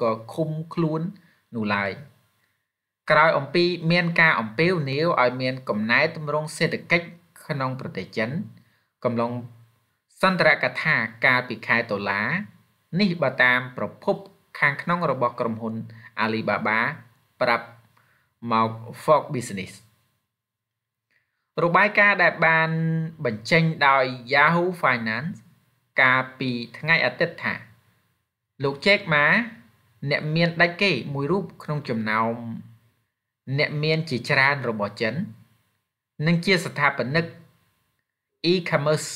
ក៏ឃុំខ្លួននោះឡើយក្រោយអំពីមាន ការអំពាវនាវឲ្យមាន កំណែតម្រង់សេដ្ឋកិច្ចក្នុងប្រទេសចិនកំឡុងសន្តរកថាកាលពីខែតុលានេះបើតាមប្រភពខាងក្នុងរបស់ក្រុមហ៊ុន Alibaba ប្រាប់មក Fox Business របាយការណ៍ដែលបានបញ្ចេញដោយ Yahoo Finance កាលពីថ្ងៃអាទិត្យថា លោក Jack Ma អ្នកមានដាច់គេ មួយរូបក្នុងចំណោម អ្នកមានជាច្រើនរបស់ចិននិងជាស្ថាបនិក e-commerce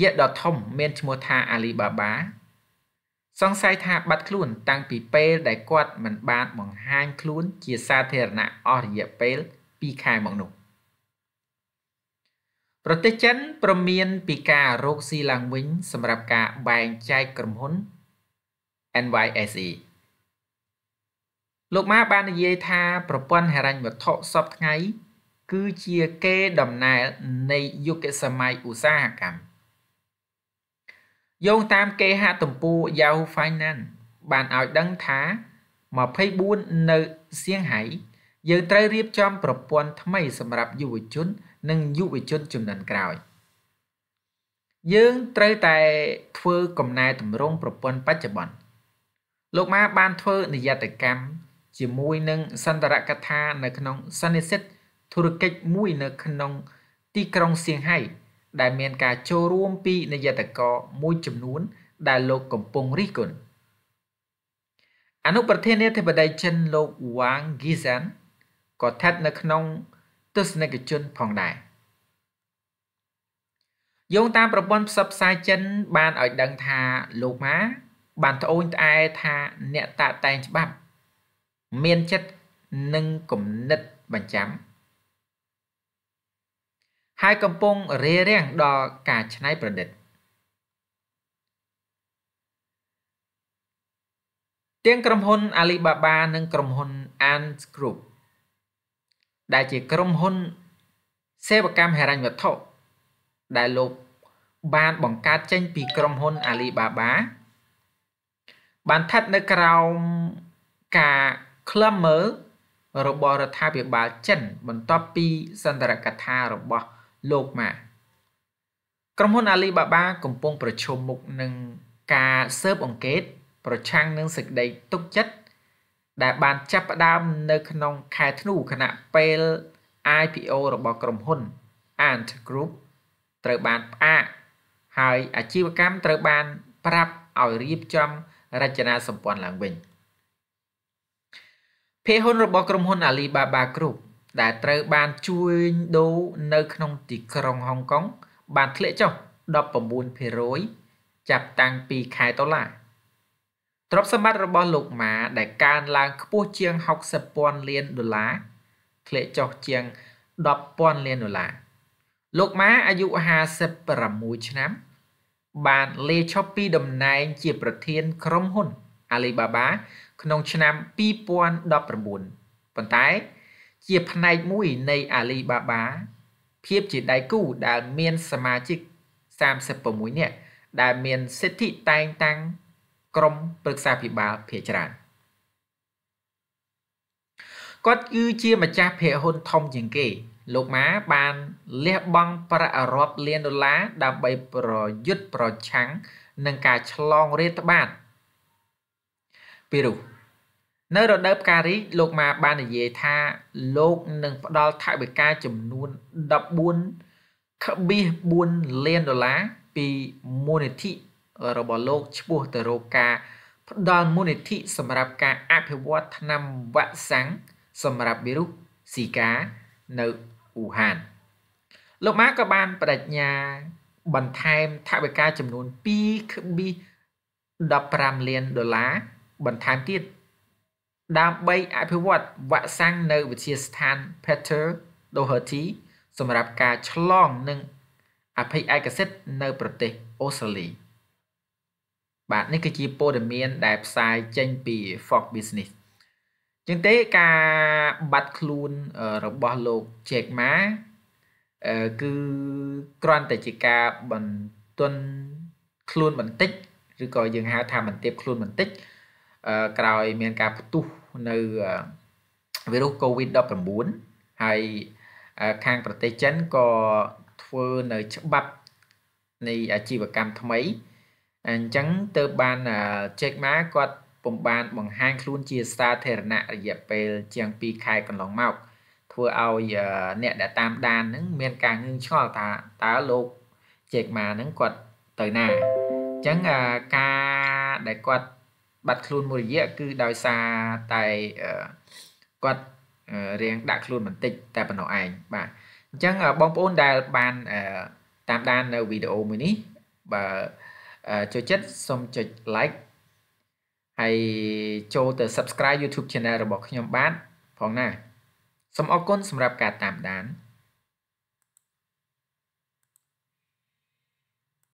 យៈដ៏ធំមានឈ្មោះថា Alibaba សង្ស័យថាបាត់ខ្លួនតាំងពីពេលដែលគាត់មិនបានបង្ហាញខ្លួនជាសាធារណៈអស់រយៈពេល2ខែមកនោះប្រទេសចិនប្រមានពីការរកស៊ីឡើងវិញ សម្រាប់ការបែងចែកក្រុមហ៊ុន NYSE លោកម៉ាបាននិយាយថាប្រព័ន្ធហិរញ្ញវត្ថុសពថ្ងៃគឺជាគេដំណើរនៃយុគសម័យឧស្សាហកម្មយោងតាមគេហទំព័រ Yahoo Finance បានឲ្យដឹងថា24នៅសៀងហៃយើងត្រូវរៀបចំ ប្រព័ន្ធថ្មីសម្រាប់យុវជននិងយុវជនចំនួនក្រោយ យើងត្រូវតែ ធ្វើកំណែតម្រង់ប្រព័ន្ធបច្ចុប្បន្នលោកម៉ាបានធ្វើនិយតកម្មជាមួយនឹងសន្តរកថា នៅក្នុងសន្និសិទធុរកិច្ចមួយនៅក្នុង ទីក្រុងសៀងហៃដែលមានការចូលរួមពីនាយតករមួយចំនួន ដែលលោកកំពុងរិះគន់អនុប្រធានាធិបតីចិនលោកវ៉ាងហ្គីសានក៏ស្ថិតនៅក្នុងទស្សនិកជនផងដែរយោងតាមប្រព័ន្ធផ្សព្វផ្សាយចិន បានឲ្យដឹងថាលោកម៉ាបានត្អូញត្អែថាអ្នកតាតែងច្បាប់ មានចិត្តនិងគំនិតបញ្ចាំហើយកំពុងរារាំងដល់ការច្នៃប្រឌិតទាំងក្រុមហ៊ុន Alibaba និងក្រុមហ៊ុន Ant Group ដែលជាក្រុមហ៊ុន សេវកម្មហិរញ្ញវត្ថុដែលលោកបានបង្កើតចេញ ពី ក្រុមហ៊ុន Alibaba បានស្ថិតនៅក្រោមការឃ្លាំមើលរបស់រដ្ឋាភិបាលចិនបន្ទាប់ពីសន្ទរកថារបស់លោកម៉ាក្រុមហ៊ុន Alibaba កំពុងប្រឈមមុខនឹងការស៊ើបអង្កេត ប្រឆាំងនឹងសេចក្តីទុកចិត្តដែលបានចាប់ផ្ដើមនៅក្នុងខែធ្នូខណៈពេល IPO របស់ក្រុមហ៊ុន Ant Group ត្រូវបានផ្អាកហើយអាជីវកម្មត្រូវបានប្រាប់ឲ្យរៀបចំរចនាសម្ព័ន្ធឡើងវិញភាគហ៊ុនរបស់ក្រុមហ៊ុន Alibaba Group ដែលត្រូវបានជួញដូរនៅក្នុងទីក្រុងហុងកុងបានធ្លាក់ចុះ19%ចាប់តាំងពីខែតុលាទ្រព្យសម្បត្តិរបស់លោកម៉ាដែលកើនឡើងខ្ពស់ជាង60,000លានដុល្លារធ្លាក់ចុះជាង10,000លានដុល្លារលោកម៉ាអាយុ56ឆ្នាំបានលាឈប់ពីតំណែង ជាប្រធាន ក្រុមហ៊ុន Alibaba ក្នុងឆ្នាំ2019ប៉ុន្តែ ជាផ្នែកមួយនៃ Alibaba ភាពជាដៃគូដែលមានសមាជិក36នាក់ដែលមានសិទ្ធិតែងតាំងក្រុមប្រឹក្សាភិបាលភាគច្រើនគាត់គឺជាម្ចាស់ភាគហ៊ុនធំជាងគេលោកម៉ាបានលះបង់ប្រាក់រាប់លានដុល្លារដើម្បីប្រយុទ្ធប្រឆាំងនឹងការឆ្លងរាតត្បាតពីរុសនៅរដូវផ្ការីកលោកម៉ាបាននិយាយថា លោកនឹងផ្ដល់ថវិកាចំនួន14.4លានដុល្លារពីមូលនិធិរបស់លោកឈ្មោះទៅរកការផ្ដល់មូលនិធិសម្រាប់ការអភិវឌ្ឍថ្នាំវ៉ាក់សាំងសម្រាប់វីរុសស៊ីកានៅអ៊ូហានលោកម៉ាក៏បានបដិញ្ញាបន្ថែមថវិកាចំនួន2.15លានដុល្លារបន្ថែមទៀតដើម្បីអភិវឌ្ឍវាក់សាំងនៅវិទ្យាស្ថាន Peter Doherty សម្រាប់ការឆ្លងនិងអភិឯកសិទ្ធិនៅប្រទេសអូស្ត្រាលីបាទនេះគឺជាព័ត៌មានដែលផ្សាយចេញពី Fox Business ចឹងទេការបាត់ខ្លួនរបស់លោកជេកម៉ាគឺគ្រាន់តែជាការបន្ទន់ខ្លួនបន្តិចឬក៏យើងហៅថាបន្ទាបខ្លួនបន្តិចក្រោយមានការផ្ទុះនៅវីរុស COVID-19 ហើយខាងប្រទេសចិនក៏ធ្វើនៅច្បាប់នៃអាជីវកម្មថ្មីអញ្ចឹងទៅបានជេកម៉ាគាត់ពុំបានបង្ហាញខ្លួនជាសាធារណៈរយៈពេលជាង2ខែកន្លងមកធ្វើឲ្យអ្នកដែលតាមដានហ្នឹងមានការងឿងឆ្ងល់ថាតើលោកជេកម៉ាហ្នឹងគាត់ទៅណាអញ្ចឹងការដែលគាត់បាត់ខ្លួនមួយរយៈគឺដោយសារតែគាត់រៀងដាក់ខ្លួនបន្តិចតែប៉ុណ្ណោះឯងបាទអញ្ចឹងបងប្អូនដែលបានតាមដាននៅវីដេអូមួយនេះបើចូលចិត្តសូមចុច like ហើយចូលទៅ Subscribe YouTube Channel របស់ខ្ញុំបាទផងណាសូមអរគុណសម្រាប់ការតាមដាន។